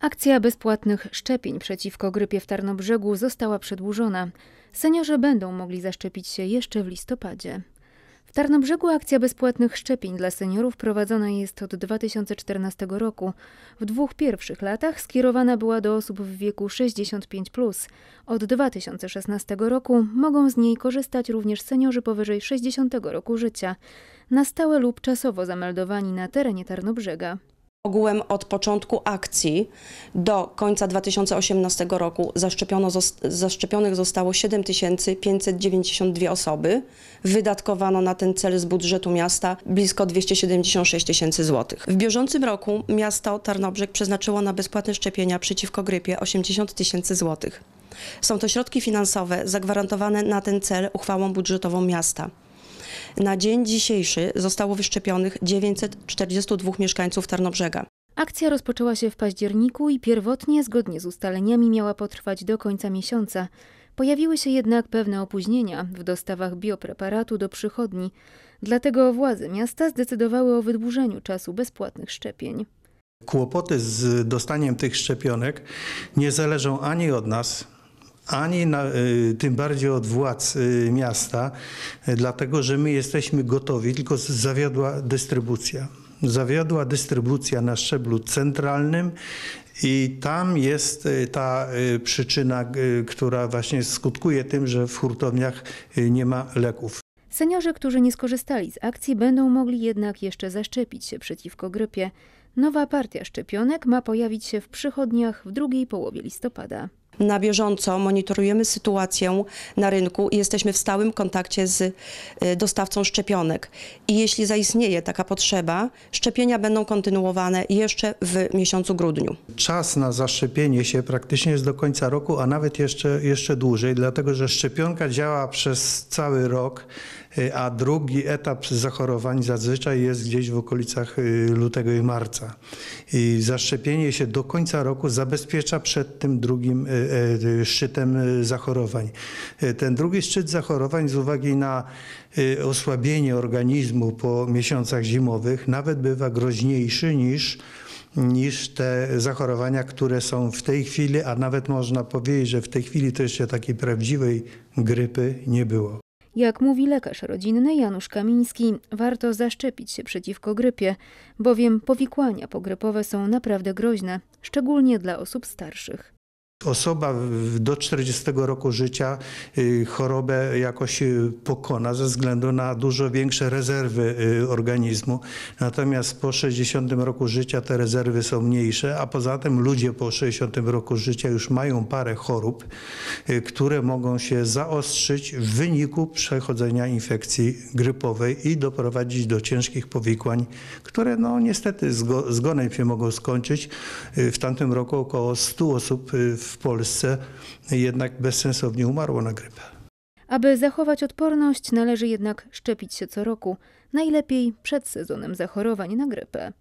Akcja bezpłatnych szczepień przeciwko grypie w Tarnobrzegu została przedłużona. Seniorzy będą mogli zaszczepić się jeszcze w listopadzie. W Tarnobrzegu akcja bezpłatnych szczepień dla seniorów prowadzona jest od 2014 roku. W dwóch pierwszych latach skierowana była do osób w wieku 65. Plus. Od 2016 roku mogą z niej korzystać również seniorzy powyżej 60 roku życia, na stałe lub czasowo zameldowani na terenie Tarnobrzega. Ogółem od początku akcji do końca 2018 roku zaszczepionych zostało 7592 osoby. Wydatkowano na ten cel z budżetu miasta blisko 276 tysięcy złotych. W bieżącym roku miasto Tarnobrzeg przeznaczyło na bezpłatne szczepienia przeciwko grypie 80 tysięcy złotych. Są to środki finansowe zagwarantowane na ten cel uchwałą budżetową miasta. Na dzień dzisiejszy zostało wyszczepionych 942 mieszkańców Tarnobrzega. Akcja rozpoczęła się w październiku i pierwotnie, zgodnie z ustaleniami, miała potrwać do końca miesiąca. Pojawiły się jednak pewne opóźnienia w dostawach biopreparatu do przychodni, dlatego władze miasta zdecydowały o wydłużeniu czasu bezpłatnych szczepień. Kłopoty z dostaniem tych szczepionek nie zależą ani od nas, ani na, y, tym bardziej od władz y, miasta, y, dlatego że my jesteśmy gotowi, tylko zawiodła dystrybucja. Zawiodła dystrybucja na szczeblu centralnym i tam jest ta przyczyna, która właśnie skutkuje tym, że w hurtowniach nie ma leków. Seniorzy, którzy nie skorzystali z akcji, będą mogli jednak jeszcze zaszczepić się przeciwko grypie. Nowa partia szczepionek ma pojawić się w przychodniach w drugiej połowie listopada na bieżąco monitorujemy sytuację na rynku i jesteśmy w stałym kontakcie z e, dostawcą szczepionek. I jeśli zaistnieje taka potrzeba, szczepienia będą kontynuowane jeszcze w miesiącu grudniu. Czas na zaszczepienie się praktycznie jest do końca roku, a nawet jeszcze, jeszcze dłużej, dlatego że szczepionka działa przez cały rok. Y, a drugi etap zachorowań zazwyczaj jest gdzieś w okolicach y, lutego i marca. I zaszczepienie się do końca roku zabezpiecza przed tym drugim y, szczytem zachorowań. Ten drugi szczyt zachorowań z uwagi na osłabienie organizmu po miesiącach zimowych nawet bywa groźniejszy niż niż te zachorowania, które są w tej chwili, a nawet można powiedzieć, że w tej chwili to jeszcze takiej prawdziwej grypy nie było. Jak mówi lekarz rodzinny Janusz Kamiński, warto zaszczepić się przeciwko grypie, bowiem powikłania pogrypowe są naprawdę groźne, szczególnie dla osób starszych osoba do 40 roku życia y, chorobę jakoś y, pokona ze względu na dużo większe rezerwy y, organizmu. Natomiast po 60 roku życia te rezerwy są mniejsze, a poza tym ludzie po 60 roku życia już mają parę chorób, które mogą się zaostrzyć w wyniku przechodzenia infekcji grypowej i doprowadzić do ciężkich powikłań, które no niestety zgo zgonem się mogą skończyć. W tamtym roku około 100 osób w w Polsce jednak bezsensownie umarło na grypę. Aby zachować odporność, należy jednak szczepić się co roku, najlepiej przed sezonem zachorowań na grypę.